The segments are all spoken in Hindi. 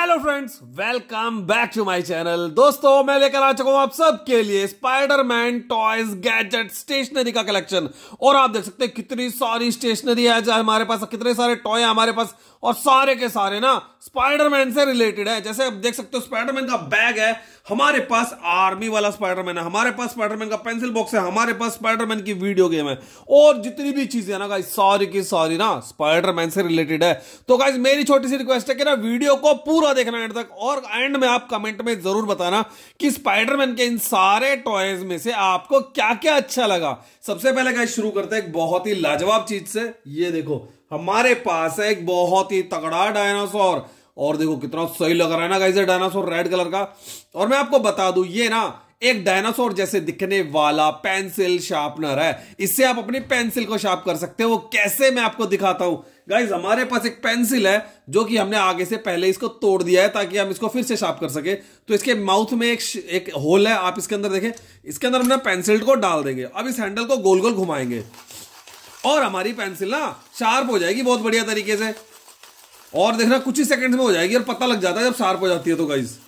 hello friends welcome back to my channel दोस्तों मैं लेकर आ चुका हूं आप सबके लिए स्पाइडरमैन टॉयज गैजेट स्टेशनरी का कलेक्शन और आप देख सकते हैं कितनी सारी स्टेशनरी है हमारे पास कितने सारे टॉय हमारे पास और सारे के सारे ना स्पाइडरमैन से रिलेटेड है जैसे आप देख सकते हो स्पाइडरमैन का बैग है हमारे पास आर्मी वाला स्पाइडरमैन है हमारे पास स्पाइडरमैन का पेंसिल बॉक्स है हमारे पास स्पाइडरमैन की वीडियो गेम है और जितनी भी चीजें ना गाइस सॉरी की सॉरी ना स्पाइडरमैन से रिलेटेड है तो गाइस मेरी छोटी सी रिक्वेस्ट है कि ना वीडियो को पूरा देखना एंड तक और एंड में आप कमेंट में जरूर बताना कि स्पाइडरमैन के इन सारे टॉयज में से आपको क्या क्या अच्छा लगा सबसे पहले गाइस शुरू करते हैं एक बहुत ही लाजवाब चीज से ये देखो हमारे पास है एक बहुत ही तगड़ा डायनासोर और देखो कितना सही लग रहा है ना गाइस ये डायनासोर रेड कलर का और मैं आपको बता दू ये ना एक डायनासोर जैसे दिखने वाला पेंसिल शार्पनर है इससे आप अपनी पेंसिल को शार्प कर सकते हो कैसे मैं आपको दिखाता हूं गाइज हमारे पास एक पेंसिल है जो कि हमने आगे से पहले इसको तोड़ दिया है ताकि हम इसको फिर से शार्प कर सके तो इसके माउथ में एक एक होल है आप इसके अंदर देखें इसके अंदर हम ना पेंसिल को डाल देंगे अब इस हैंडल को गोल गोल घुमाएंगे और हमारी पेंसिल ना शार्प हो जाएगी बहुत बढ़िया तरीके से और देखना कुछ ही सेकंड्स में हो जाएगी और पता लग जाता है जब शार्प हो जाती है तो गाइज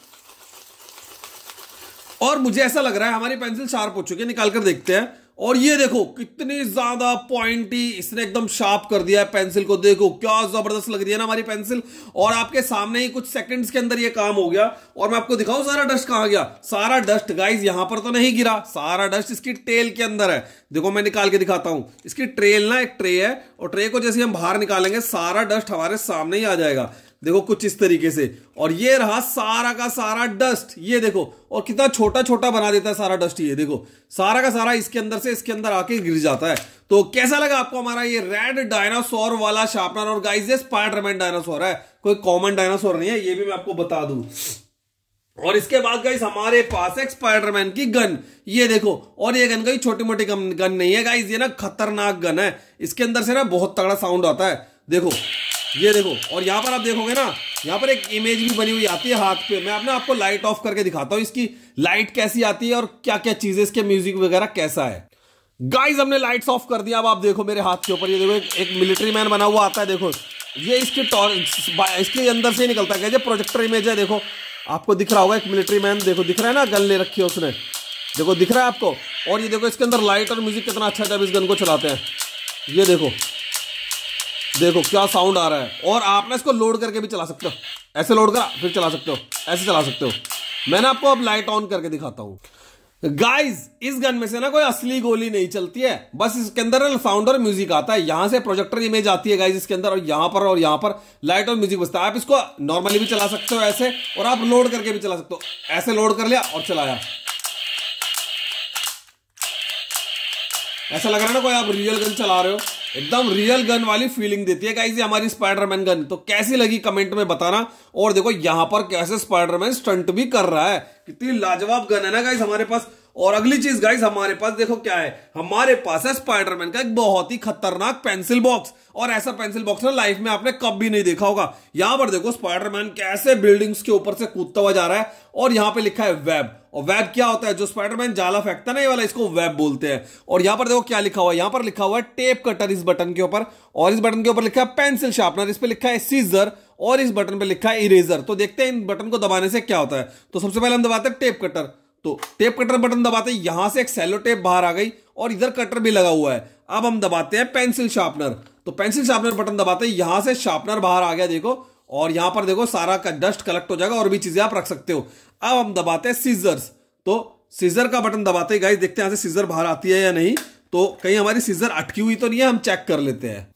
और मुझे ऐसा लग रहा है हमारी पेंसिल शार्प हो चुकी है निकाल कर देखते हैं और ये देखो कितनी ज्यादा पॉइंटी इसने एकदम शार्प कर दिया है पेंसिल को देखो क्या जबरदस्त लग रही है ना हमारी पेंसिल और आपके सामने ही कुछ सेकंड्स के अंदर ये काम हो गया और मैं आपको दिखाऊं सारा डस्ट कहां गया सारा डस्ट गाइज यहां पर तो नहीं गिरा सारा डस्ट इसकी टेल के अंदर है देखो मैं निकाल के दिखाता हूं इसकी ट्रेल ना एक ट्रे है और ट्रे को जैसे हम बाहर निकालेंगे सारा डस्ट हमारे सामने ही आ जाएगा देखो कुछ इस तरीके से और ये रहा सारा का सारा डस्ट ये देखो और कितना छोटा छोटा बना देता है सारा डस्ट ये देखो सारा का सारा इसके अंदर से इसके अंदर आके गिर जाता है तो कैसा लगा आपको हमारा ये रेड डायनासोर वाला शार्पनर और गाइस ये स्पाइडरमैन डायनासोर है कोई कॉमन डायनासोर नहीं है ये भी मैं आपको बता दू और इसके बाद गाइस हमारे पास है स्पाइडरमैन की गन ये देखो और ये गन गई छोटी मोटी गन नहीं है गाइस ये ना खतरनाक गन है इसके अंदर से ना बहुत तगड़ा साउंड आता है देखो ये देखो और यहाँ पर आप देखोगे ना यहाँ पर एक इमेज भी बनी हुई आती है हाथ पे मैं अपने आपको लाइट ऑफ करके दिखाता हूँ इसकी लाइट कैसी आती है और क्या क्या चीजें इसके म्यूजिक वगैरह कैसा है गाइज हमने लाइट्स ऑफ कर दिया अब आप देखो मेरे हाथ के ऊपर ये देखो एक, एक मिलिट्री मैन बना हुआ आता है देखो ये इसके टॉर्च इसके अंदर से ही निकलता है प्रोजेक्टर इमेज है देखो आपको दिख रहा होगा एक मिलिट्री मैन देखो दिख रहा है ना गन ले रखी है उसने देखो दिख रहा है आपको और ये देखो इसके अंदर लाइट और म्यूजिक कितना अच्छा जब इस गन को चलाते हैं ये देखो देखो क्या साउंड आ रहा है और आप ना इसको लोड करके भी चला सकते हो ऐसे लोड करा फिर चला सकते हो ऐसे चला सकते हो मैंने आपको अब लाइट ऑन करके दिखाता हूं गाइस इस गन में से ना कोई असली गोली नहीं चलती है बस इसके अंदर साउंड और म्यूजिक आता है यहां से प्रोजेक्टर इमेज आती है गाइस इसके अंदर और यहां पर और यहां पर लाइट और म्यूजिक बचता है आप इसको नॉर्मली भी चला सकते हो ऐसे और आप लोड करके भी चला सकते हो ऐसे लोड कर लिया और चलाया ऐसा लग रहा है ना कोई आप रियल गन चला रहे हो एकदम रियल गन वाली फीलिंग देती है ये हमारी स्पाइडरमैन गन तो कैसी लगी कमेंट में बताना और देखो यहां पर कैसे स्पाइडरमैन स्टंट भी कर रहा है कितनी लाजवाब गन है ना गाइज हमारे पास और अगली चीज गाइस हमारे पास देखो क्या है हमारे पास है स्पाइडरमैन का एक बहुत ही खतरनाक पेंसिल बॉक्स और ऐसा पेंसिल बॉक्स ना लाइफ में आपने कब भी नहीं देखा होगा यहां पर देखो स्पाइडरमैन कैसे बिल्डिंग्स के ऊपर से कूदता हुआ जा रहा है और यहां पे लिखा है वेब और वेब क्या होता है जो स्पाइडरमैन जाला फेंकता ना ये वाला इसको वेब बोलते हैं और यहां पर देखो क्या लिखा हुआ है यहां पर लिखा हुआ है टेप कटर इस बटन के ऊपर और इस बटन के ऊपर लिखा है पेंसिल शार्पनर इस पर लिखा है सीजर और इस बटन पर लिखा है इरेजर तो देखते हैं इन बटन को दबाने से क्या होता है तो सबसे पहले हम दबाते हैं टेप कटर तो टेप कटर बटन दबाते हैं यहां से एक सेलो टेप बाहर आ गई और इधर कटर भी लगा हुआ है अब हम दबाते हैं पेंसिल शार्पनर तो पेंसिल शार्पनर बटन दबाते हैं यहां से शार्पनर बाहर आ गया देखो और यहां पर देखो सारा का डस्ट कलेक्ट हो जाएगा और भी चीजें आप रख सकते हो अब हम दबाते हैं सीजर्स तो सीजर का बटन दबाते ही गाइस देखते हैं यहां से सीजर बाहर आती है या नहीं तो कहीं हमारी सीजर अटकी हुई तो नहीं है हम चेक कर लेते हैं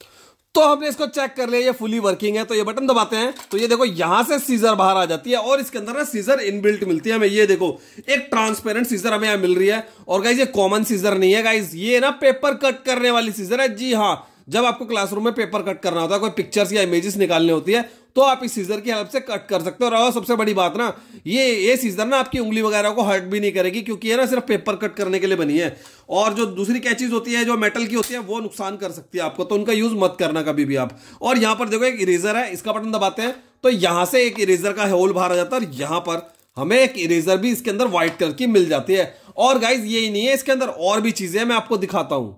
तो हमने इसको चेक कर लिया ये फुली वर्किंग है तो ये बटन दबाते हैं तो ये देखो यहां से सीजर बाहर आ जाती है और इसके अंदर ना सीजर इनबिल्ट मिलती है हमें ये देखो एक ट्रांसपेरेंट सीजर हमें यहां मिल रही है और गाइज ये कॉमन सीजर नहीं है गाइज ये ना पेपर कट करने वाली सीजर है जी हाँ जब आपको क्लासरूम में पेपर कट करना होता है कोई पिक्चर्स या इमेजेस निकालने होती है तो आप इस सीजर की हेल्प से कट कर सकते हो और सबसे बड़ी बात ना ये ये सीजर ना आपकी उंगली वगैरह को हर्ट भी नहीं करेगी क्योंकि ये ना सिर्फ पेपर कट करने के लिए बनी है और जो दूसरी कैचीज होती है जो मेटल की होती है वो नुकसान कर सकती है आपको तो उनका यूज मत करना कभी भी आप और यहां पर देखो एक इरेजर है इसका बटन दबाते हैं तो यहां से एक इरेजर का होल बाहर आ जाता है और यहां पर हमें एक इरेजर भी इसके अंदर व्हाइट कलर की मिल जाती है और गाइज ये नहीं है इसके अंदर और भी चीजें मैं आपको दिखाता हूं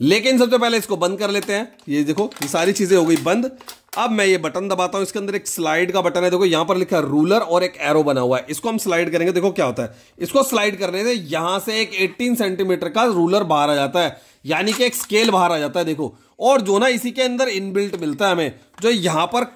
लेकिन सबसे पहले इसको बंद कर लेते हैं ये देखो ये सारी चीजें हो गई बंद अब मैं ये बटन दबाता हूं इसके अंदर एक स्लाइड का बटन है देखो यहां पर लिखा है रूलर और एक एरो बना हुआ है इसको हम स्लाइड करेंगे देखो क्या होता है इसको स्लाइड करने से यहां से एक 18 सेंटीमीटर का रूलर बाहर आ जाता है यानी कि एक स्केल बाहर आ जाता है देखो और जो ना इसी के अंदर इनबिल्ट मिलता है हमें जो यहां पर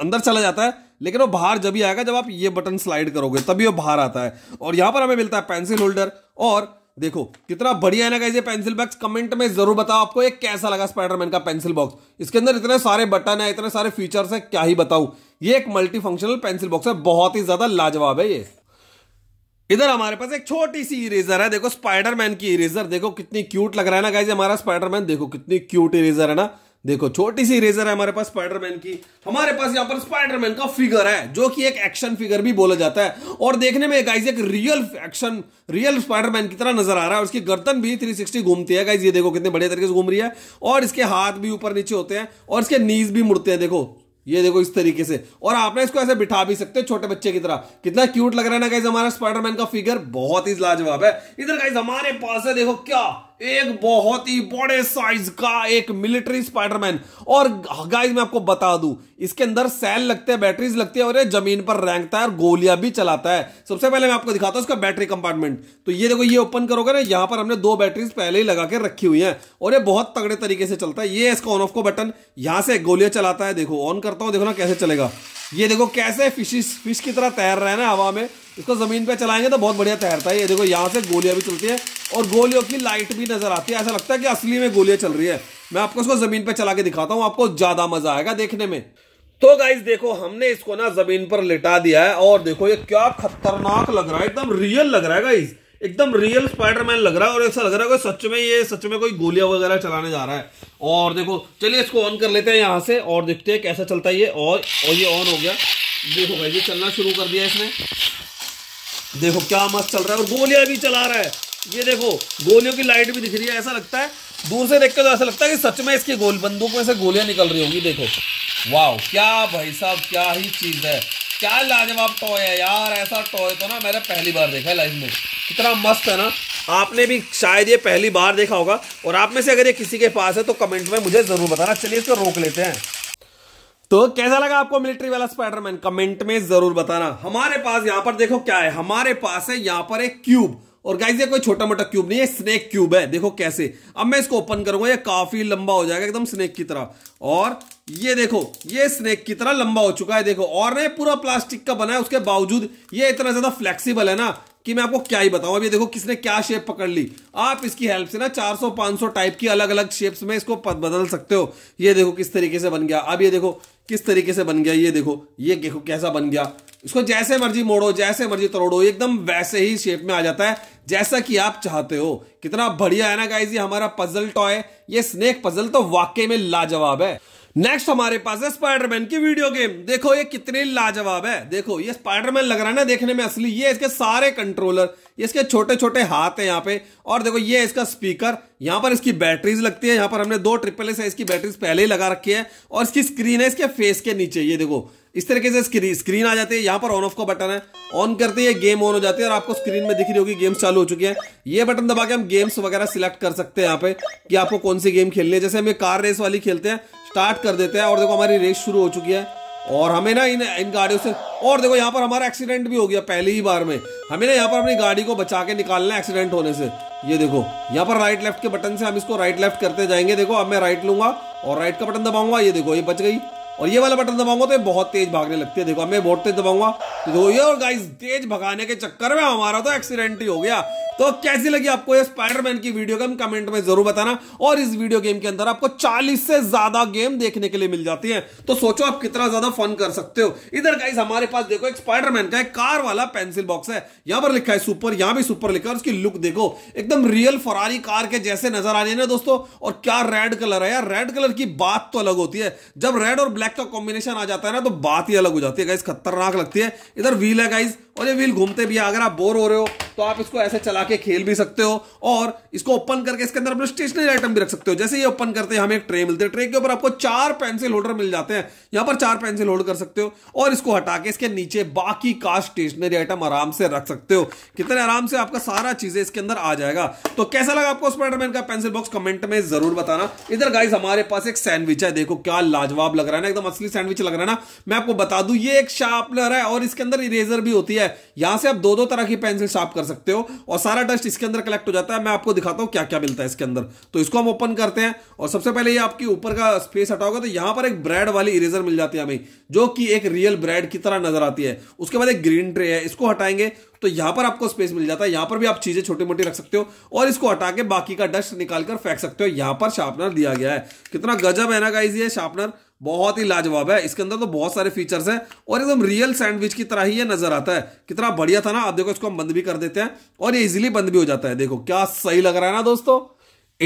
अंदर चला जाता है लेकिन वो बाहर जब ही आएगा जब आप ये बटन स्लाइड करोगे तभी वो बाहर आता है और यहां पर हमें मिलता है पेंसिल होल्डर और देखो कितना बढ़िया है ना कैसे पेंसिल बॉक्स कमेंट में जरूर बताओ आपको ये कैसा लगा स्पाइडरमैन का पेंसिल बॉक्स इसके अंदर इतने सारे बटन है इतने सारे फीचर्स है क्या ही बताऊं ये एक मल्टी फंक्शनल पेंसिल बॉक्स है बहुत ही ज्यादा लाजवाब है ये इधर हमारे पास एक छोटी सी इरेजर है देखो स्पाइडरमैन की इरेजर देखो कितनी क्यूट लग रहा है ना कैसे हमारा स्पाइडरमैन देखो कितनी क्यूट इरेजर है ना देखो छोटी सी रेजर है हमारे पास स्पाइडरमैन की हमारे पास यहाँ पर स्पाइडरमैन का फिगर है जो कि एक एक्शन फिगर भी बोला जाता है और देखने में गाइज एक रियल एक्शन रियल स्पाइडरमैन की तरह नजर आ रहा है उसकी गर्दन भी 360 घूमती है गाइज ये देखो कितने बढ़िया तरीके से घूम रही है और इसके हाथ भी ऊपर नीचे होते हैं और इसके नीज भी मुड़ते हैं देखो ये देखो इस तरीके से और आपने इसको ऐसे बिठा भी सकते हो छोटे बच्चे की तरह कितना क्यूट लग रहा है ना गाइज हमारा स्पाइडरमैन का फिगर बहुत ही लाजवाब है इधर गाइज हमारे पास है देखो क्या एक बहुत ही बड़े साइज का एक मिलिट्री स्पाइडरमैन और गाइस मैं आपको बता दूं इसके अंदर सेल लगते हैं बैटरीज लगती है और ये जमीन पर रेंगता है और गोलियां भी चलाता है सबसे पहले मैं आपको दिखाता हूं इसका बैटरी कंपार्टमेंट तो ये देखो ये ओपन करोगे ना यहां पर हमने दो बैटरीज पहले ही लगा के रखी हुई है और ये बहुत तगड़े तरीके से चलता है ये इसका ऑन ऑफ को बटन यहां से गोलियां चलाता है देखो ऑन करता हूं देखो ना कैसे चलेगा ये देखो कैसे फिशिस फिश की तरह तैर रहे हैं ना हवा में इसको ज़मीन पे चलाएंगे तो बहुत बढ़िया तैरता है ये देखो यहाँ से गोलियाँ भी चलती है और गोलियों की लाइट भी नज़र आती है ऐसा लगता है कि असली में गोलियाँ चल रही है मैं आपको इसको ज़मीन पर चला के दिखाता हूँ आपको ज़्यादा मज़ा आएगा देखने में तो गाइज देखो हमने इसको ना ज़मीन पर लिटा दिया है और देखो ये क्या खतरनाक लग रहा है एकदम रियल लग रहा है गाइज़ एकदम रियल स्पाइडरमैन लग रहा है और ऐसा लग रहा है सच में ये सच में कोई गोलियां वगैरह चलाने जा रहा है और देखो चलिए इसको ऑन कर लेते हैं यहाँ से और देखते हैं कैसा चलता है ये और, और ये ऑन हो गया देखो भाई ये चलना शुरू कर दिया इसने देखो क्या मस्त चल रहा है और गोलियां भी चला रहा है ये देखो गोलियों की लाइट भी दिख रही है ऐसा लगता है दूर से देख कर तो ऐसा लगता है कि सच में इसकी गोल बंदूक में से गोलियां निकल रही होंगी देखो वाह क्या भाई साहब क्या ही चीज़ है क्या लाजवाब टॉय है यार ऐसा टॉय तो ना मैंने पहली बार देखा है लाइफ में कितना मस्त है ना आपने भी शायद ये पहली बार देखा होगा और आप में से अगर ये किसी के पास है तो कमेंट में मुझे ज़रूर बताना चलिए इसको रोक लेते हैं तो कैसा लगा आपको मिलिट्री वाला स्पाइडरमैन कमेंट में जरूर बताना हमारे पास यहां पर देखो क्या है हमारे पास है यहां पर एक क्यूब और गाइज ये कोई छोटा मोटा क्यूब नहीं है स्नेक क्यूब है देखो कैसे अब मैं इसको ओपन करूंगा ये काफी लंबा हो जाएगा एकदम स्नेक की तरह और ये देखो ये स्नेक की तरह लंबा हो चुका है देखो और ना पूरा प्लास्टिक का बना है उसके बावजूद ये इतना ज्यादा फ्लेक्सीबल है ना कि मैं आपको क्या ही बताऊं अभी देखो किसने क्या शेप पकड़ ली आप इसकी हेल्प से ना 400 500 टाइप की अलग अलग शेप्स में इसको बदल सकते हो ये देखो किस तरीके से बन गया अब ये देखो किस तरीके से बन गया ये देखो ये देखो कैसा बन गया इसको जैसे मर्जी मोड़ो जैसे मर्जी तोड़ो एकदम वैसे ही शेप में आ जाता है जैसा कि आप चाहते हो कितना बढ़िया है ना गाइजी हमारा पजल टॉय ये स्नेक पजल तो वाकई में लाजवाब है नेक्स्ट हमारे पास है स्पाइडरमैन की वीडियो गेम देखो ये कितनी लाजवाब है देखो ये स्पाइडरमैन लग रहा है ना देखने में असली ये इसके सारे कंट्रोलर ये इसके छोटे छोटे हाथ है यहाँ पे और देखो ये इसका स्पीकर यहाँ पर इसकी बैटरीज लगती है यहाँ पर हमने दो ट्रिपल है इसकी बैटरीज पहले ही लगा रखी है और इसकी स्क्रीन है इसके फेस के नीचे ये देखो इस तरीके से स्क्रीन स्क्रीन आ जाती है यहाँ पर ऑन ऑफ का बटन है ऑन करते ही गेम ऑन हो जाती है और आपको स्क्रीन में दिख रही होगी गेम्स चालू हो चुकी है ये बटन दबा के हम गेम्स वगैरह सिलेक्ट कर सकते हैं यहाँ पे कि आपको कौन सी गेम खेलनी है जैसे हम ये कार रेस वाली खेलते हैं स्टार्ट कर देते हैं और देखो हमारी रेस शुरू हो चुकी है और हमें ना इन इन गाड़ियों से और देखो यहाँ पर हमारा एक्सीडेंट भी हो गया पहली ही बार में हमें ना यहाँ पर अपनी गाड़ी को बचा के निकालना है एक्सीडेंट होने से ये देखो यहाँ पर राइट लेफ्ट के बटन से हम इसको राइट लेफ्ट करते जाएंगे देखो अब मैं राइट लूंगा और राइट का बटन दबाऊंगा ये देखो ये बच गई और ये वाला बटन दबाऊंगा तो ये बहुत तेज भागने लगती है देखो मैं बहुत तेज दबाऊंगा तो ये और गाइस तेज भगाने के चक्कर में हमारा तो एक्सीडेंट ही हो गया तो कैसी लगी आपको ये स्पाइडरमैन की वीडियो गेम कमेंट में जरूर बताना और इस वीडियो गेम के अंदर आपको 40 से ज्यादा गेम देखने के लिए मिल जाती है तो सोचो आप कितना ज्यादा फन कर सकते हो इधर गाइस हमारे पास देखो एक स्पाइडरमैन का एक कार वाला पेंसिल बॉक्स है यहां पर लिखा है सुपर यहां भी सुपर लिखा है उसकी लुक देखो एकदम रियल फरारी कार के जैसे नजर आ रही है ना दोस्तों और क्या रेड कलर है यार रेड कलर की बात तो अलग होती है जब रेड और ब्लैक ब्लैक का कॉम्बिनेशन आ जाता है ना तो बात ही अलग हो जाती है गाइज खतरनाक लगती है इधर व्हील है गाइज और ये व्हील घूमते भी है अगर आप बोर हो रहे हो तो आप इसको ऐसे चला के खेल भी सकते हो और इसको ओपन करके इसके अंदर अपने स्टेशनरी आइटम भी रख सकते हो जैसे ये ओपन करते हैं हमें एक ट्रे मिलती है ट्रे के ऊपर आपको चार पेंसिल होल्डर मिल जाते हैं यहाँ पर चार पेंसिल होल्ड कर सकते हो और इसको हटा के इसके नीचे बाकी का स्टेशनरी आइटम आराम से रख सकते हो कितने आराम से आपका सारा चीजें इसके अंदर आ जाएगा तो कैसा लगा आपको स्पाइडरमैन का पेंसिल बॉक्स कमेंट में जरूर बताना इधर गाइज हमारे पास एक सैंडविच है देखो क्या लाजवाब लग रहा है ना एकदम असली सैंडविच लग रहा है ना मैं आपको बता दू ये एक शार्पनर है और इसके अंदर इरेजर भी होती है यहां से आप दो दो तरह की पेंसिल शार्प कर सकते हो और सारा डस्ट इसके अंदर कलेक्ट हो जाता है मैं आपको दिखाता हूं क्या क्या मिलता है इसके अंदर तो इसको हम ओपन करते हैं और सबसे पहले ये आपकी ऊपर का स्पेस हटाओगे तो यहां पर एक ब्रेड वाली इरेजर मिल जाती है हमें जो कि एक रियल ब्रेड की तरह नजर आती है उसके बाद एक ग्रीन ट्रे है इसको हटाएंगे तो यहां पर आपको स्पेस मिल जाता है यहां पर भी आप चीजें छोटी मोटी रख सकते हो और इसको हटा के बाकी का डस्ट निकालकर फेंक सकते हो यहां पर शार्पनर दिया गया है कितना गजब है ना गाइज ये शार्पनर बहुत ही लाजवाब है इसके अंदर तो बहुत सारे फीचर्स हैं और एकदम रियल सैंडविच की तरह ही ये नजर आता है कितना बढ़िया था ना आप देखो इसको हम बंद भी कर देते हैं और ये इजिली बंद भी हो जाता है देखो क्या सही लग रहा है ना दोस्तों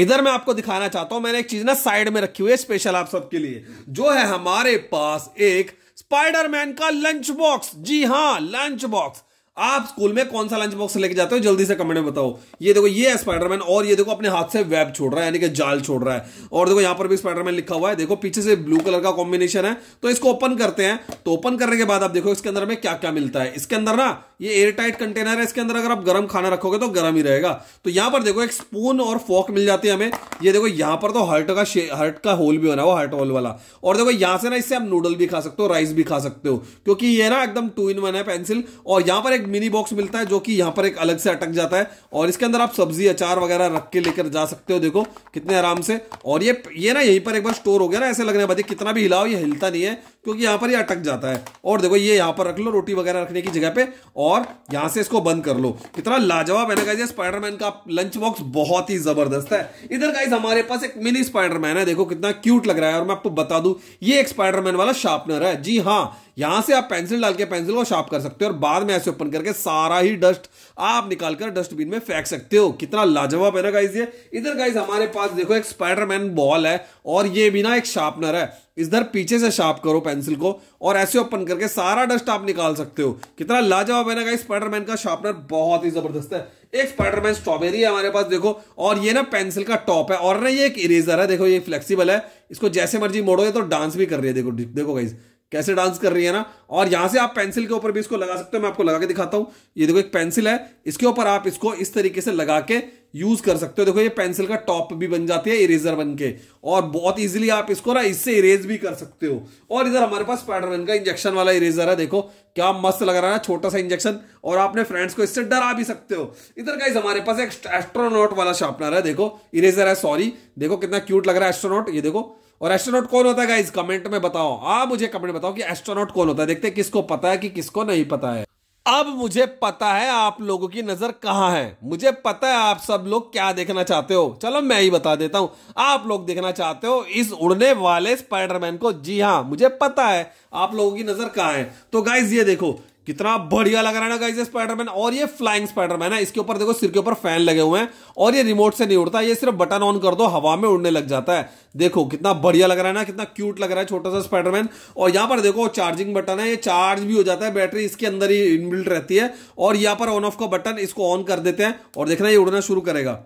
इधर मैं आपको दिखाना चाहता हूं मैंने एक चीज ना साइड में रखी हुई है स्पेशल आप सबके लिए जो है हमारे पास एक स्पाइडरमैन का लंच बॉक्स जी हाँ लंच बॉक्स आप स्कूल में कौन सा लंच बॉक्स लेके जाते हो जल्दी से कमेंट में बताओ ये देखो ये है स्पाइडरमैन और ये देखो अपने हाथ से वेब छोड़ रहा है यानी कि जाल छोड़ रहा है और देखो यहां पर भी स्पाइडरमैन लिखा हुआ है देखो पीछे से ब्लू कलर का कॉम्बिनेशन है तो इसको ओपन करते हैं तो ओपन करने के बाद आप देखो इसके अंदर में क्या क्या मिलता है इसके अंदर ना ये एयर टाइट कंटेनर है इसके अंदर अगर आप गर्म खाना रखोगे तो गर्म ही रहेगा तो यहां पर देखो एक स्पून और फोक मिल जाती है हमें ये देखो यहां पर तो हर्ट का हर्ट का होल भी बना हुआ हर्ट होल वाला और देखो यहां से ना इससे आप नूडल भी खा सकते हो राइस भी खा सकते हो क्योंकि ये ना एकदम टू इन वन है पेंसिल और यहां पर एक एक मिनी बॉक्स मिलता है जो कि यहाँ पर एक अलग से अटक जाता है और इसके अंदर आप सब्जी अचार वगैरह रख के लेकर जा सकते हो देखो कितने आराम से और ये ये ना यहीं पर एक बार स्टोर हो गया ना ऐसे लगने भाई कितना भी हिलाओ ये हिलता नहीं है क्योंकि यहां पर ये अटक जाता है और देखो ये यहां पर रख लो रोटी वगैरह रखने की जगह पे और यहां से इसको बंद कर लो कितना लाजवाब है ना गाइज स्पाइडरमैन का लंच बॉक्स बहुत ही जबरदस्त है इधर गाइज हमारे पास एक मिनी स्पाइडरमैन है देखो कितना क्यूट लग रहा है और मैं आपको बता दू ये एक स्पाइडरमैन वाला शार्पनर है जी हाँ यहां से आप पेंसिल डाल के पेंसिल को शार्प कर सकते हो और बाद में ऐसे ओपन करके सारा ही डस्ट आप निकालकर डस्टबिन में फेंक सकते हो कितना लाजवाब है ना गाइज ये इधर गाइज हमारे पास देखो एक स्पाइडरमैन बॉल है और ये भी ना एक शार्पनर है इधर पीछे से शार्प करो पेंसिल को और ऐसे ओपन करके सारा डस्ट आप निकाल सकते हो कितना लाजवाब है ना गाइस स्पाइडरमैन का शार्पनर बहुत ही जबरदस्त है एक स्पाइडरमैन स्ट्रॉबेरी है हमारे पास देखो और ये ना पेंसिल का टॉप है और ना ये एक इरेजर है देखो ये फ्लेक्सीबल है इसको जैसे मर्जी मोड़ो ये तो डांस भी कर रही है देखो देखो गाइज कैसे डांस कर रही है ना और यहां से आप पेंसिल के ऊपर भी इसको लगा सकते हो मैं आपको लगा के दिखाता हूं ये देखो एक पेंसिल है इसके ऊपर आप इसको इस तरीके से लगा के यूज कर सकते हो देखो ये पेंसिल का टॉप भी बन जाती है इरेजर बन के और बहुत इजीली आप इसको ना इससे इरेज भी कर सकते हो और इधर हमारे पास स्पाइडरमैन का इंजेक्शन वाला इरेजर है देखो क्या मस्त लग रहा है छोटा सा इंजेक्शन और आपने फ्रेंड्स को इससे डरा भी सकते हो इधर गाइज हमारे पास एक एस्ट्रोनॉट वाला शार्पनर है देखो इरेजर है सॉरी देखो कितना क्यूट लग रहा है एस्ट्रोनॉट ये देखो और एस्ट्रोनॉट कौन होता है गाइज कमेंट में बताओ आप मुझे कमेंट बताओ कि एस्ट्रोनॉट कौन होता है देखते हैं किसको पता है कि किसको नहीं पता है अब मुझे पता है आप लोगों की नजर कहां है मुझे पता है आप सब लोग क्या देखना चाहते हो चलो मैं ही बता देता हूं आप लोग देखना चाहते हो इस उड़ने वाले स्पाइडरमैन को जी हां मुझे पता है आप लोगों की नजर कहां है तो गाइज ये देखो कितना बढ़िया लग रहा है ना गाइज स्पाइडरमैन और ये फ्लाइंग स्पाइडरमैन है इसके ऊपर देखो सिर के ऊपर फैन लगे हुए हैं और ये रिमोट से नहीं उड़ता ये सिर्फ बटन ऑन कर दो हवा में उड़ने लग जाता है देखो कितना बढ़िया लग रहा है ना कितना क्यूट लग रहा है छोटा सा स्पाइडरमैन और यहाँ पर देखो चार्जिंग बटन है ये चार्ज भी हो जाता है बैटरी इसके अंदर ही इनबिल्ट रहती है और यहाँ पर ऑन ऑफ का बटन इसको ऑन कर देते हैं और देखना ये उड़ना शुरू करेगा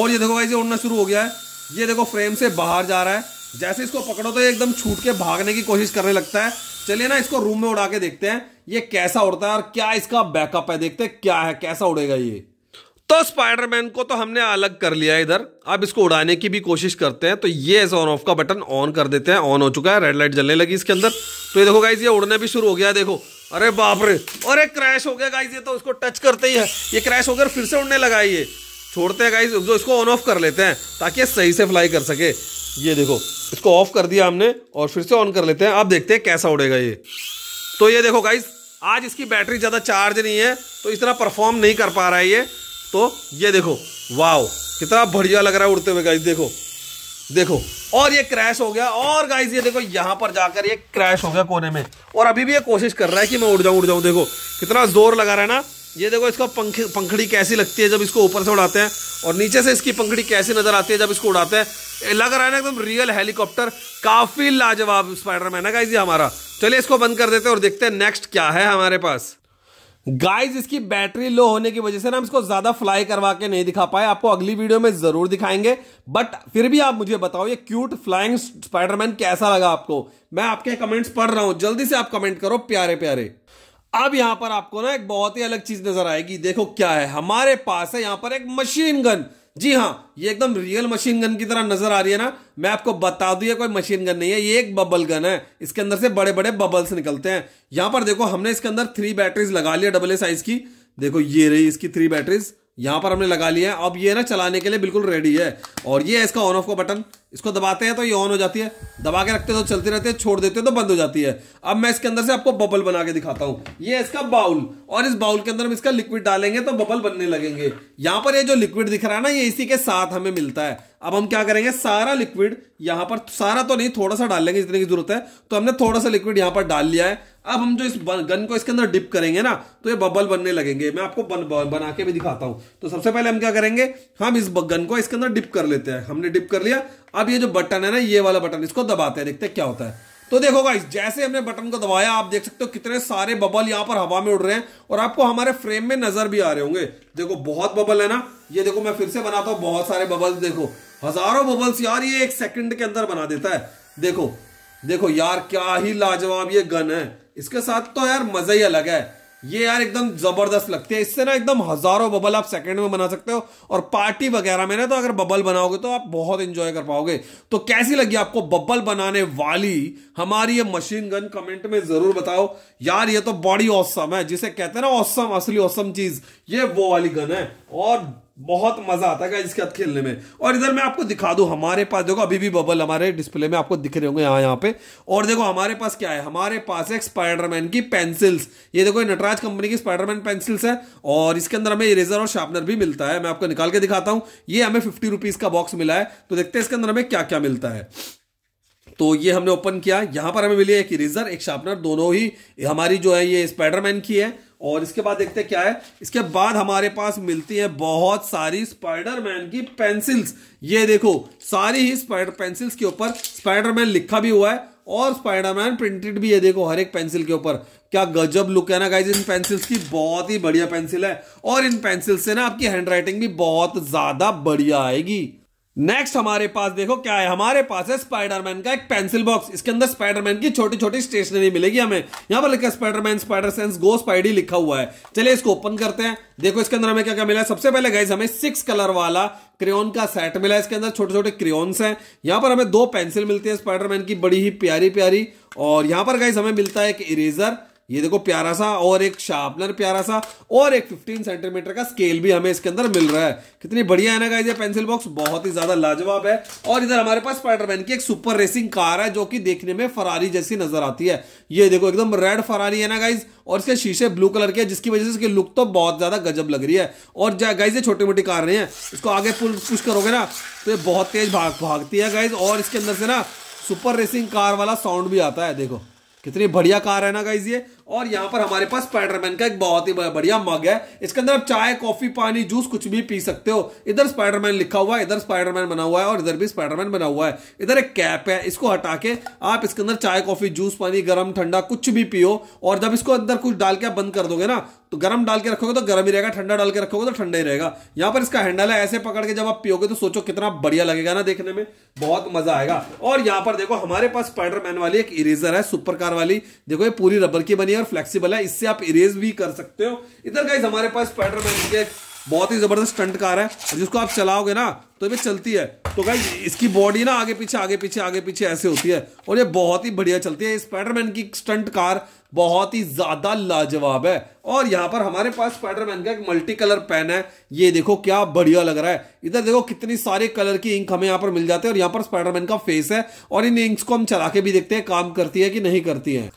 और ये देखो गाइजे ये उड़ना शुरू हो गया है ये देखो फ्रेम से बाहर जा रहा है जैसे इसको पकड़ो तो ये एकदम छूट के भागने की कोशिश करने लगता है चलिए ना इसको रूम में उड़ा के देखते हैं ये कैसा उड़ता है और क्या इसका बैकअप है देखते हैं क्या है कैसा उड़ेगा ये तो स्पाइडरमैन को तो हमने अलग कर लिया इधर अब इसको उड़ाने की भी कोशिश करते हैं तो ये इस ऑन ऑफ का बटन ऑन कर देते हैं ऑन हो चुका है रेड लाइट जलने लगी इसके अंदर तो ये देखो गाइज ये उड़ने भी शुरू हो गया देखो अरे बाप रे अरे क्रैश हो गया गाइज ये तो उसको टच करते ही है ये क्रैश होकर फिर से उड़ने लगा ये छोड़ते हैं गाइज इसको ऑन ऑफ कर लेते हैं ताकि सही से फ्लाई कर सके ये देखो इसको ऑफ कर दिया हमने और फिर से ऑन कर लेते हैं आप देखते हैं कैसा उड़ेगा ये तो ये देखो गाइस आज इसकी बैटरी ज़्यादा चार्ज नहीं है तो इतना परफॉर्म नहीं कर पा रहा है ये तो ये देखो वाओ कितना बढ़िया लग रहा है उड़ते हुए गाइस देखो देखो और ये क्रैश हो गया और गाइस ये देखो यहाँ पर जाकर ये क्रैश हो गया कोने में और अभी भी ये कोशिश कर रहा है कि मैं उड़ जाऊँ उड़ जाऊँ देखो कितना जोर लगा रहा है ना ये देखो इसका पंख पंखड़ी कैसी लगती है जब इसको ऊपर से उड़ाते हैं और नीचे से इसकी पंखड़ी कैसे नजर आती है जब इसको उड़ाते हैं लग रहा है ना एकदम रियल हेलीकॉप्टर काफी लाजवाब स्पाइडरमैन है गाइज ये हमारा चलिए इसको बंद कर देते हैं और देखते हैं नेक्स्ट क्या है हमारे पास गाइज इसकी बैटरी लो होने की वजह से ना हम इसको ज्यादा फ्लाई करवा के नहीं दिखा पाए आपको अगली वीडियो में जरूर दिखाएंगे बट फिर भी आप मुझे बताओ ये क्यूट फ्लाइंग स्पाइडरमैन कैसा लगा आपको मैं आपके कमेंट्स पढ़ रहा हूं जल्दी से आप कमेंट करो प्यारे प्यारे अब यहां पर आपको ना एक बहुत ही अलग चीज नजर आएगी देखो क्या है हमारे पास है यहां पर एक मशीन गन जी हाँ ये एकदम रियल मशीन गन की तरह नजर आ रही है ना मैं आपको बता दू ये कोई मशीन गन नहीं है ये एक बबल गन है इसके अंदर से बड़े बड़े बबल्स निकलते हैं यहां पर देखो हमने इसके अंदर थ्री बैटरीज लगा लिया डबल ए साइज की देखो ये रही इसकी थ्री बैटरीज यहाँ पर हमने लगा लिया है अब ये ना चलाने के लिए बिल्कुल रेडी है और ये है इसका ऑन ऑफ का बटन इसको दबाते हैं तो ये ऑन हो जाती है दबा के रखते तो चलती रहती है छोड़ देते हैं तो बंद हो जाती है अब मैं इसके अंदर से आपको बबल बना के दिखाता हूँ ये इसका बाउल और इस बाउल के अंदर हम इसका लिक्विड डालेंगे तो बबल बनने लगेंगे यहाँ पर ये जो लिक्विड दिख रहा है ना ये इसी के साथ हमें मिलता है अब हम क्या करेंगे सारा लिक्विड यहाँ पर सारा तो नहीं थोड़ा सा डाल लेंगे जितने की जरूरत है तो हमने थोड़ा सा लिक्विड यहाँ पर डाल लिया है अब हम जो इस गन को इसके अंदर डिप करेंगे ना तो ये बबल बनने लगेंगे मैं आपको बन, बना के भी दिखाता हूं तो सबसे पहले हम क्या करेंगे हम इस गन को इसके अंदर डिप कर लेते हैं हमने डिप कर लिया अब ये जो बटन है ना ये वाला बटन इसको दबाते हैं देखते हैं क्या होता है तो देखो गाइस जैसे हमने बटन को दबाया आप देख सकते हो कितने सारे बबल यहां पर हवा में उड़ रहे हैं और आपको हमारे फ्रेम में नजर भी आ रहे होंगे देखो बहुत बबल है ना ये देखो मैं फिर से बनाता हूँ बहुत सारे बबल देखो हजारों बबल्स यार ये एक सेकंड के अंदर बना देता है देखो देखो यार क्या ही लाजवाब ये गन है इसके साथ तो यार मजा ही अलग है ये यार एकदम जबरदस्त लगती है इससे ना एकदम हजारों बबल आप सेकंड में बना सकते हो और पार्टी वगैरह में ना तो अगर बबल बनाओगे तो आप बहुत एंजॉय कर पाओगे तो कैसी लगी आपको बबल बनाने वाली हमारी ये मशीन गन कमेंट में जरूर बताओ यार ये तो बॉडी औसम है जिसे कहते हैं ना औसम असली औसम चीज ये वो वाली गन है और बहुत मजा आता है इसके साथ खेलने में और इधर मैं आपको दिखा दू हमारे पास देखो अभी भी बबल हमारे डिस्प्ले में आपको दिख रहे होंगे यहाँ यहाँ पे और देखो हमारे पास क्या है हमारे पास है स्पाइडरमैन की पेंसिल्स ये देखो नटराज कंपनी की स्पाइडरमैन पेंसिल्स है और इसके अंदर हमें इरेजर और शार्पनर भी मिलता है मैं आपको निकाल के दिखाता हूँ ये हमें फिफ्टी रुपीज का बॉक्स मिला है तो देखते हैं इसके अंदर हमें क्या क्या मिलता है तो ये हमने ओपन किया यहाँ पर हमें मिली है एक इरेजर एक शार्पनर दोनों ही हमारी जो है ये स्पाइडरमैन की है और इसके बाद देखते हैं क्या है इसके बाद हमारे पास मिलती है बहुत सारी स्पाइडरमैन की पेंसिल्स ये देखो सारी ही स्पाइडर पेंसिल्स के ऊपर स्पाइडरमैन लिखा भी हुआ है और स्पाइडरमैन प्रिंटेड भी है देखो हर एक पेंसिल के ऊपर क्या गजब लुक है ना गाइज इन पेंसिल्स की बहुत ही बढ़िया पेंसिल है और इन पेंसिल से ना आपकी हैंडराइटिंग भी बहुत ज्यादा बढ़िया आएगी नेक्स्ट हमारे पास देखो क्या है हमारे पास है स्पाइडरमैन का एक पेंसिल बॉक्स इसके अंदर स्पाइडरमैन की छोटी छोटी स्टेशनरी मिलेगी हमें यहां पर लिखा Spiderman spider sense go spidey लिखा हुआ है चलिए इसको ओपन करते हैं देखो इसके अंदर हमें क्या क्या मिला है सबसे पहले गाइज हमें सिक्स कलर वाला क्रियोन का सेट मिला है इसके अंदर छोटे छोटे क्रेन्स है यहां पर हमें दो पेंसिल मिलती है स्पाइडरमैन की बड़ी ही प्यारी प्यारी और यहां पर गाइज हमें मिलता है एक इरेजर ये देखो प्यारा सा और एक शार्पनर प्यारा सा और एक 15 सेंटीमीटर का स्केल भी हमें इसके अंदर मिल रहा है कितनी बढ़िया है ना गाइज ये पेंसिल बॉक्स बहुत ही ज्यादा लाजवाब है और इधर हमारे पास स्पाइडरमैन की एक सुपर रेसिंग कार है जो कि देखने में फरारी जैसी नजर आती है ये देखो एकदम रेड फरारी है ना गाइज और इसके शीशे ब्लू कलर के जिसकी वजह से इसकी लुक तो बहुत ज्यादा गजब लग रही है और गाइज ये छोटी मोटी कार नहीं है इसको आगे पुश करोगे ना तो ये बहुत तेज भाग भागती है गाइज और इसके अंदर से ना सुपर रेसिंग कार वाला साउंड भी आता है देखो कितनी बढ़िया कार है ना गाइज ये और यहाँ पर हमारे पास स्पाइडरमैन का एक बहुत ही बढ़िया मग है इसके अंदर आप चाय कॉफी पानी जूस कुछ भी पी सकते हो इधर स्पाइडरमैन लिखा हुआ है इधर स्पाइडरमैन बना हुआ है और इधर भी स्पाइडरमैन बना हुआ है इधर एक कैप है इसको हटा के आप इसके अंदर चाय कॉफी जूस पानी गर्म ठंडा कुछ भी पियो और जब इसको अंदर कुछ डाल के आप बंद कर दोगे ना तो गर्म डाल के रखोगे तो गर्म ही रहेगा ठंडा डाल के रखोगे तो ठंडा ही रहेगा यहाँ पर इसका हैंडल है ऐसे पकड़ के जब आप पियोगे तो सोचो कितना बढ़िया लगेगा ना देखने में बहुत मजा आएगा और यहाँ पर देखो हमारे पास स्पाइडरमैन वाली एक इरेजर है सुपर कार वाली देखो ये पूरी रबर की बनी है लेयर फ्लेक्सिबल है इससे आप इरेज भी कर सकते हो इधर गाइज हमारे पास स्पाइडरमैन के बहुत ही जबरदस्त स्टंट कार है जिसको आप चलाओगे ना तो ये चलती है तो गाइज इसकी बॉडी ना आगे पीछे आगे पीछे आगे पीछे ऐसे होती है और ये बहुत ही बढ़िया चलती है स्पाइडरमैन की स्टंट कार बहुत ही ज्यादा लाजवाब है और यहाँ पर हमारे पास स्पाइडरमैन का एक मल्टी कलर पेन है ये देखो क्या बढ़िया लग रहा है इधर देखो कितनी सारे कलर की इंक हमें यहाँ पर मिल जाते हैं और यहाँ पर स्पाइडरमैन का फेस है और इन इंक्स को हम चला के भी देखते हैं काम करती है कि नहीं करती है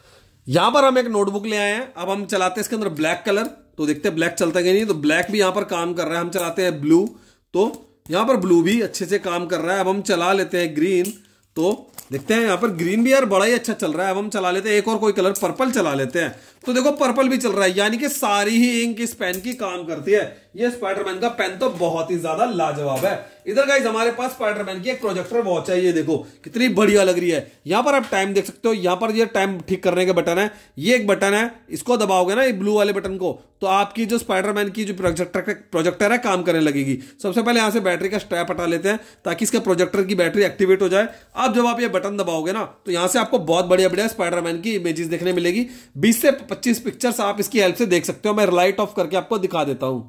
यहां पर हम एक नोटबुक ले आए हैं अब हम चलाते हैं इसके अंदर ब्लैक कलर तो देखते हैं ब्लैक चलता है नहीं तो ब्लैक भी यहां पर काम कर रहा है हम चलाते हैं ब्लू तो यहां पर ब्लू भी अच्छे से काम कर रहा है अब हम चला लेते हैं ग्रीन तो देखते हैं यहां पर ग्रीन भी यार बड़ा ही अच्छा चल रहा है अब हम चला लेते हैं एक और कोई कलर पर्पल चला लेते हैं तो देखो पर्पल भी चल रहा है यानी कि सारी ही इंक इस पेन की काम करती है ये स्पाइडरमैन का पेन तो बहुत ही ज्यादा लाजवाब है इधर गाइज हमारे पास स्पाइडरमैन की एक प्रोजेक्टर वॉच है ये देखो कितनी बढ़िया लग रही है यहां पर आप टाइम देख सकते हो यहां पर ये टाइम ठीक करने का बटन है ये एक बटन है इसको दबाओगे ना ये ब्लू वाले बटन को तो आपकी जो स्पाइडरमैन की जो प्रोजेक्टर प्रोजेक्टर है काम करने लगेगी सबसे पहले यहां से बैटरी का स्ट्रैप हटा लेते हैं ताकि इसके प्रोजेक्टर की बैटरी एक्टिवेट हो जाए अब जब आप ये बटन दबाओगे ना तो यहां से आपको बहुत बढ़िया बढ़िया स्पाइडरमैन की इमेजेस देखने मिलेगी बीस से पच्चीस पिक्चर्स आप इसकी हेल्प से देख सकते हो मैं लाइट ऑफ करके आपको दिखा देता हूं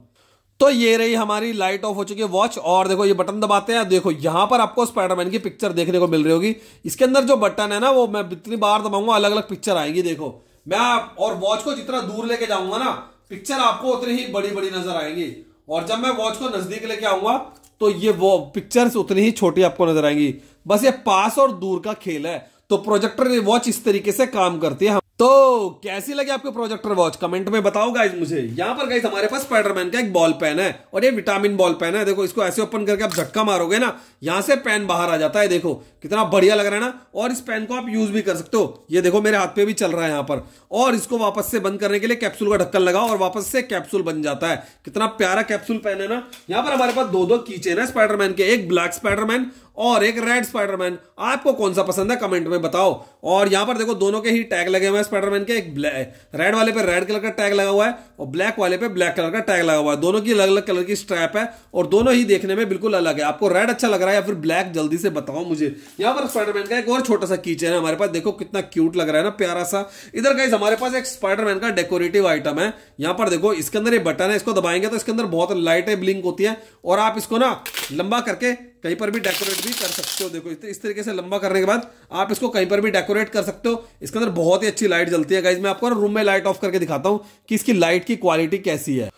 तो ये रही हमारी लाइट ऑफ हो चुकी है वॉच और देखो ये बटन दबाते हैं देखो यहां पर आपको स्पाइडरमैन की पिक्चर देखने को मिल रही होगी इसके अंदर जो बटन है ना वो मैं इतनी बार दबाऊंगा अलग अलग पिक्चर आएंगी देखो मैं आप और वॉच को जितना दूर लेके जाऊंगा ना पिक्चर आपको उतनी ही बड़ी बड़ी नजर आएंगी और जब मैं वॉच को नजदीक लेके आऊंगा तो ये वो पिक्चर्स उतनी ही छोटी आपको नजर आएंगी बस ये पास और दूर का खेल है तो प्रोजेक्टर वॉच इस तरीके से काम करती है तो कैसी लगी आपको प्रोजेक्टर वॉच कमेंट में बताओ गाइज मुझे यहां पर गाइज हमारे पास स्पाइडरमैन का एक बॉल पेन है और ये विटामिन बॉल पेन है देखो इसको ऐसे ओपन करके आप झटका मारोगे ना यहां से पेन बाहर आ जाता है देखो कितना बढ़िया लग रहा है ना और इस पेन को आप यूज भी कर सकते हो ये देखो मेरे हाथ पे भी चल रहा है यहां पर और इसको वापस से बंद करने के लिए कैप्सूल का ढक्कन लगाओ और वापस से कैप्सूल बन जाता है कितना प्यारा कैप्सूल पेन है ना यहां पर हमारे पास दो दो कीचे ना स्पाइडरमैन के एक ब्लैक स्पाइडरमैन और एक रेड स्पाइडरमैन आपको कौन सा पसंद है कमेंट में बताओ और यहां पर देखो दोनों के ही टैग लगे हुए हैं स्पाइडरमैन के एक रेड वाले पे रेड कलर का टैग लगा हुआ है और ब्लैक वाले पे ब्लैक कलर का टैग लगा हुआ है दोनों की अलग अलग कलर की स्ट्रैप है और दोनों ही देखने में बिल्कुल अलग है आपको रेड अच्छा लग रहा है या फिर ब्लैक जल्दी से बताओ मुझे यहां पर स्पाइडरमैन का एक और छोटा सा कीचे है हमारे पास देखो कितना क्यूट लग रहा है ना प्यारा सा इधर गाइज हमारे पास एक स्पाइडरमैन का डेकोरेटिव आइटम है यहां पर देखो इसके अंदर ये बटन है इसको दबाएंगे तो इसके अंदर बहुत है ब्लिंक होती है और आप इसको ना लंबा करके कहीं पर भी डेकोरेट भी कर सकते हो देखो इस तरीके से लंबा करने के बाद आप इसको कहीं पर भी डेकोरेट कर सकते हो इसके अंदर बहुत ही अच्छी लाइट जलती है गाइज मैं आपको रूम में लाइट ऑफ करके दिखाता हूँ कि इसकी लाइट की क्वालिटी कैसी है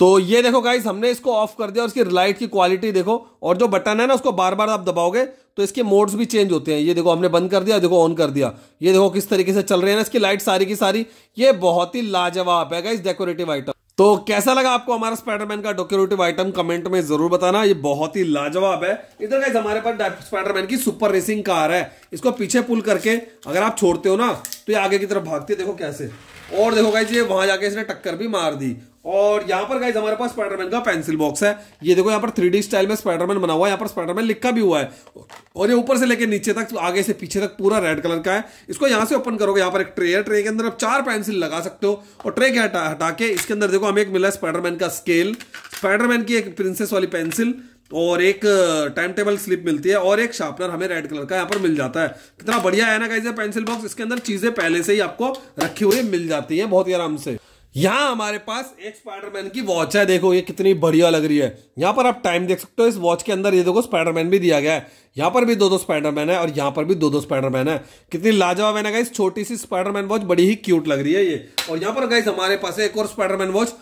तो ये देखो गाइज हमने इसको ऑफ कर दिया और इसकी लाइट की क्वालिटी देखो और जो बटन है ना उसको बार बार आप दबाओगे तो इसके मोड्स भी चेंज होते हैं ये देखो हमने बंद कर दिया देखो ऑन कर दिया ये देखो किस तरीके से चल रहे हैं ना इसकी लाइट सारी की सारी ये बहुत ही लाजवाब है गाइज डेकोरेटिव आइटम तो कैसा लगा आपको हमारा स्पाइडरमैन का डेकोरेटिव आइटम कमेंट में जरूर बताना ये बहुत ही लाजवाब है इधर गाइस हमारे पास स्पाइडरमैन की सुपर रेसिंग कार है इसको पीछे पुल करके अगर आप छोड़ते हो ना तो ये आगे की तरफ भागती है देखो कैसे और देखो गाइस ये वहां जाके इसने टक्कर भी मार दी और यहाँ पर गाइज हमारे पास स्पाइडरमैन का पेंसिल बॉक्स है ये देखो यहाँ पर थ्री स्टाइल में स्पाइडरमैन बना हुआ है यहाँ पर स्पाइडरमैन लिखा भी हुआ है और ये ऊपर से लेकर नीचे तक आगे से पीछे तक पूरा रेड कलर का है इसको यहाँ से ओपन करोगे यहाँ पर एक ट्रे है ट्रे के अंदर आप चार पेंसिल लगा सकते हो और ट्रे के हटा हटा के इसके अंदर देखो हमें एक मिला स्पाइडरमैन का स्केल स्पाइडरमैन की एक प्रिंसेस वाली पेंसिल और एक टाइम टेबल स्लिप मिलती है और एक शार्पनर हमें रेड कलर का यहाँ पर मिल जाता है कितना बढ़िया है ना गाइज पेंसिल बॉक्स इसके अंदर चीजें पहले से ही आपको रखी हुई मिल जाती है बहुत ही आराम से यहां हमारे पास एक स्पाइडरमैन की वॉच है देखो ये कितनी बढ़िया लग रही है यहां पर आप टाइम देख सकते हो इस वॉच के अंदर ये देखो स्पाइडरमैन भी दिया गया है यहां पर भी दो दो स्पाइडरमैन है और यहां पर भी दो दो स्पाइडरमैन है कितनी लाजवाब है ना गाइस छोटी सी स्पाइडरमैन वॉच बड़ी ही क्यूट लग रही है ये और यहां पर गाइस हमारे पास एक और स्पाइडरमैन वॉच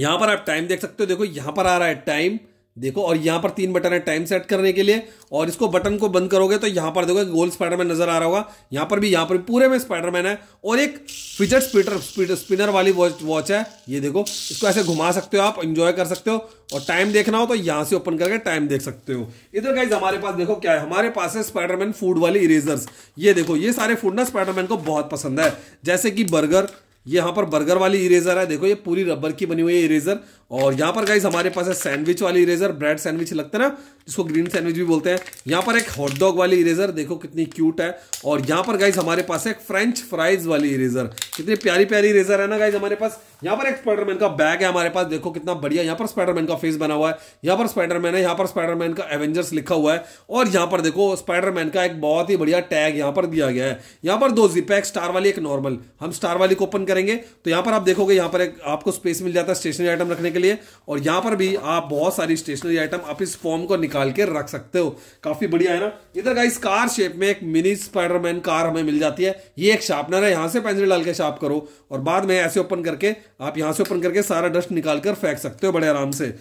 यहां पर आप टाइम देख सकते हो देखो यहां पर आ रहा है टाइम देखो और यहाँ पर तीन बटन है टाइम सेट करने के लिए और इसको बटन को बंद करोगे तो यहाँ पर देखो गोल स्पाइडरमैन नजर आ रहा होगा यहाँ पर भी यहाँ पर पूरे में स्पाइडरमैन है और एक फिजर स्पीटर स्पिनर वाली वॉच वॉच है ये देखो इसको ऐसे घुमा सकते हो आप इंजॉय कर सकते हो और टाइम देखना हो तो यहाँ से ओपन करके टाइम देख सकते हो इधर गाइज हमारे पास देखो क्या है हमारे पास है स्पाइडरमैन फूड वाली इरेजर्स ये देखो ये सारे फूड ना स्पाइडरमैन को बहुत पसंद है जैसे कि बर्गर ये यहाँ पर बर्गर वाली इरेजर है देखो ये पूरी रबर की बनी हुई है इरेजर और यहाँ पर गाइज हमारे पास है सैंडविच वाली इरेजर ब्रेड सैंडविच लगता है ना जिसको ग्रीन सैंडविच भी बोलते हैं यहाँ पर एक हॉट डॉग वाली इरेजर देखो कितनी क्यूट है और यहाँ पर गाइज हमारे पास है एक फ्रेंच फ्राइज वाली इरेजर कितनी प्यारी प्यारी इरेजर है ना गाइज हमारे पास यहाँ पर एक स्पाइडरमैन का बैग है हमारे पास देखो कितना बढ़िया यहाँ पर स्पाइडरमैन का फेस बना हुआ है यहाँ पर स्पाइडरमैन है यहाँ पर स्पाइडरमैन का एवेंजर्स लिखा हुआ है और यहाँ पर देखो स्पाइडरमैन का एक बहुत ही बढ़िया टैग यहाँ पर दिया गया है यहाँ पर दो जिप स्टार वाली एक नॉर्मल हम स्टार वाली को ओपन करेंगे तो यहाँ पर आप देखोगे यहाँ पर एक आपको स्पेस मिल जाता है स्टेशनरी आइटम रखने के लिए और यहाँ पर भी आप बहुत सारी स्टेशनरी आइटम आप इस फॉर्म को निकाल के रख सकते हो काफी बढ़िया है ना इधर का इस कार शेप में एक मिनी स्पाइडरमैन कार हमें मिल जाती है ये एक शार्पनर है यहाँ से पेंसिल डाल के शार्प करो और बाद में ऐसे ओपन करके आप यहाँ से ओपन करके सारा डस्ट निकाल कर फेंक सकते हो बड़े आराम से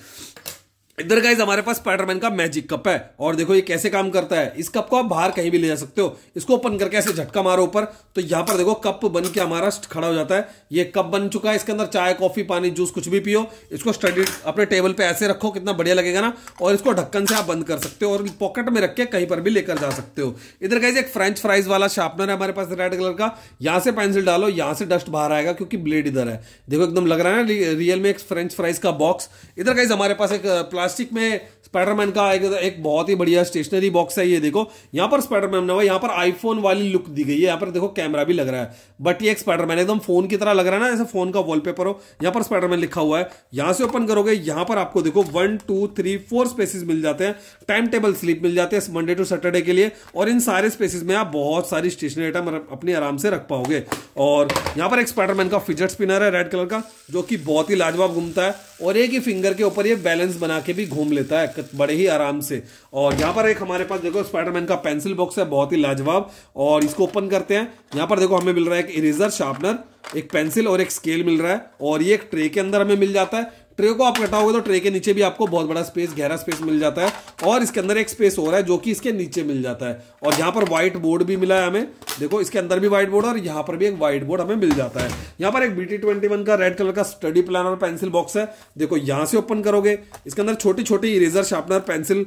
इधर गाइज हमारे पास स्पाइडरमैन का मैजिक कप है और देखो ये कैसे काम करता है इस कप को आप बाहर कहीं भी ले जा सकते हो इसको ओपन करके ऐसे झटका मारो ऊपर तो यहाँ पर देखो कप बन के हमारा खड़ा हो जाता है ये कप बन चुका है इसके अंदर चाय कॉफी पानी जूस कुछ भी पियो इसको स्टडी अपने टेबल पे ऐसे रखो कितना बढ़िया लगेगा ना और इसको ढक्कन से आप बंद कर सकते हो और पॉकेट में रख के कहीं पर भी लेकर जा सकते हो इधर गाइज एक फ्रेंच फ्राइज वाला शार्पनर है हमारे पास रेड कलर का यहाँ से पेंसिल डालो यहाँ से डस्ट बाहर आएगा क्योंकि ब्लेड इधर है देखो एकदम लग रहा है ना रियल में एक फ्रेंच फ्राइज का बॉक्स इधर गाइज हमारे पास एक uh, प्लास्टिक में स्पाइडरमैन का एक, एक बहुत ही बढ़िया स्टेशनरी बॉक्स है ये देखो यहाँ पर स्पाइडरमैन ना यहाँ पर आईफोन वाली लुक दी गई है यहाँ पर देखो कैमरा भी लग रहा है बट ये एक स्पाइडरमैन एकदम फोन की तरह लग रहा है ना जैसे फोन का वॉलपेपर हो यहाँ पर स्पाइडरमैन लिखा हुआ है यहाँ से ओपन करोगे यहाँ पर आपको देखो one two three four spaces मिल जाते हैं टाइम टेबल स्लीप मिल जाते हैं मंडे टू सैटरडे के लिए और इन सारे स्पेसिस में आप बहुत सारी स्टेशनरी आइटम अपने आराम से रख पाओगे और यहाँ पर एक स्पाइडरमैन का फिजट स्पिनर है रेड कलर का जो कि बहुत ही लाजवाब घूमता है और एक ही फिंगर के ऊपर ये बैलेंस बना के भी घूम लेता है बड़े ही आराम से और यहाँ पर एक हमारे पास देखो स्पाइडरमैन का पेंसिल बॉक्स है बहुत ही लाजवाब और इसको ओपन करते हैं यहाँ पर देखो हमें मिल रहा है एक इरेजर शार्पनर एक पेंसिल और एक स्केल मिल रहा है और ये एक ट्रे के अंदर हमें मिल जाता है ट्रे को आप घटाओगे तो ट्रे के नीचे भी आपको बहुत बड़ा स्पेस गहरा स्पेस मिल जाता है और इसके अंदर एक स्पेस हो रहा है जो कि इसके नीचे मिल जाता है और यहाँ पर व्हाइट बोर्ड भी मिला है हमें देखो इसके अंदर भी व्हाइट बोर्ड और यहाँ पर भी एक व्हाइट बोर्ड हमें मिल जाता है यहाँ पर एक टी ट्वेंटी वन का रेड कलर का स्टडी प्लान और पेंसिल बॉक्स है देखो यहाँ से ओपन करोगे इसके अंदर छोटी छोटी इरेजर शार्पनर पेंसिल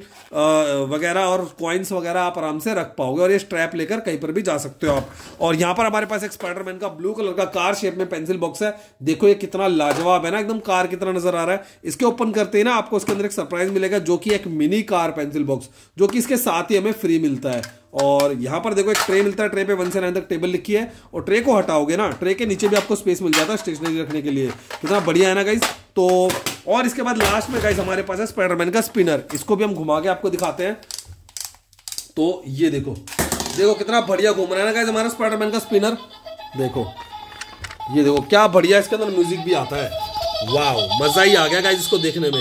वगैरह और कॉइन्स वगैरह आप आराम से रख पाओगे और ये स्ट्रैप लेकर कहीं पर भी जा सकते हो आप और यहाँ पर हमारे पास एक स्पाइडरमैन का ब्लू कलर का कार शेप में पेंसिल बॉक्स है देखो ये कितना लाजवाब है ना एकदम कार की तरह नजर आ रहा है इसके ओपन करते ही ना आपको इसके अंदर एक सरप्राइज मिलेगा जो कि एक मिनी कार पेंसिल बॉक्स जो कि इसके साथ ही हमें फ्री मिलता है और यहाँ पर देखो एक ट्रे मिलता है ट्रे पे वन से नाइन तक टेबल लिखी है और ट्रे को हटाओगे ना ट्रे के नीचे भी आपको स्पेस मिल जाता है स्टेशनरी रखने के लिए कितना बढ़िया है ना गाइज तो और इसके बाद लास्ट में गाइज हमारे पास है स्पाइडरमैन का स्पिनर इसको भी हम घुमा के आपको दिखाते हैं तो ये देखो देखो कितना बढ़िया घूम रहा है ना गाइज हमारा स्पाइडरमैन का स्पिनर देखो ये देखो क्या बढ़िया इसके अंदर म्यूजिक भी आता है वाह मजा ही आ गया गाइज इसको देखने में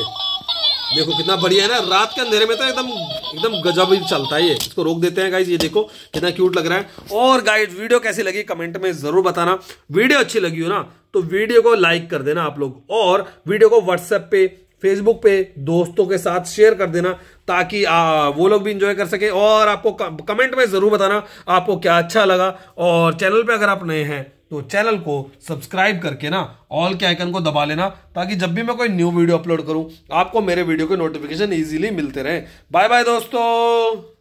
देखो कितना बढ़िया है ना रात के अंधेरे में तो एकदम एकदम गजब ही चलता है ये इसको रोक देते हैं गाइज ये देखो कितना क्यूट लग रहा है और गाइज वीडियो कैसी लगी कमेंट में जरूर बताना वीडियो अच्छी लगी हो ना तो वीडियो को लाइक कर देना आप लोग और वीडियो को व्हाट्सएप पे फेसबुक पे दोस्तों के साथ शेयर कर देना ताकि आ, वो लोग भी इंजॉय कर सके और आपको कमेंट में ज़रूर बताना आपको क्या अच्छा लगा और चैनल पे अगर आप नए हैं तो चैनल को सब्सक्राइब करके ना ऑल के आइकन को दबा लेना ताकि जब भी मैं कोई न्यू वीडियो अपलोड करूं आपको मेरे वीडियो के नोटिफिकेशन इजीली मिलते रहे बाय बाय दोस्तों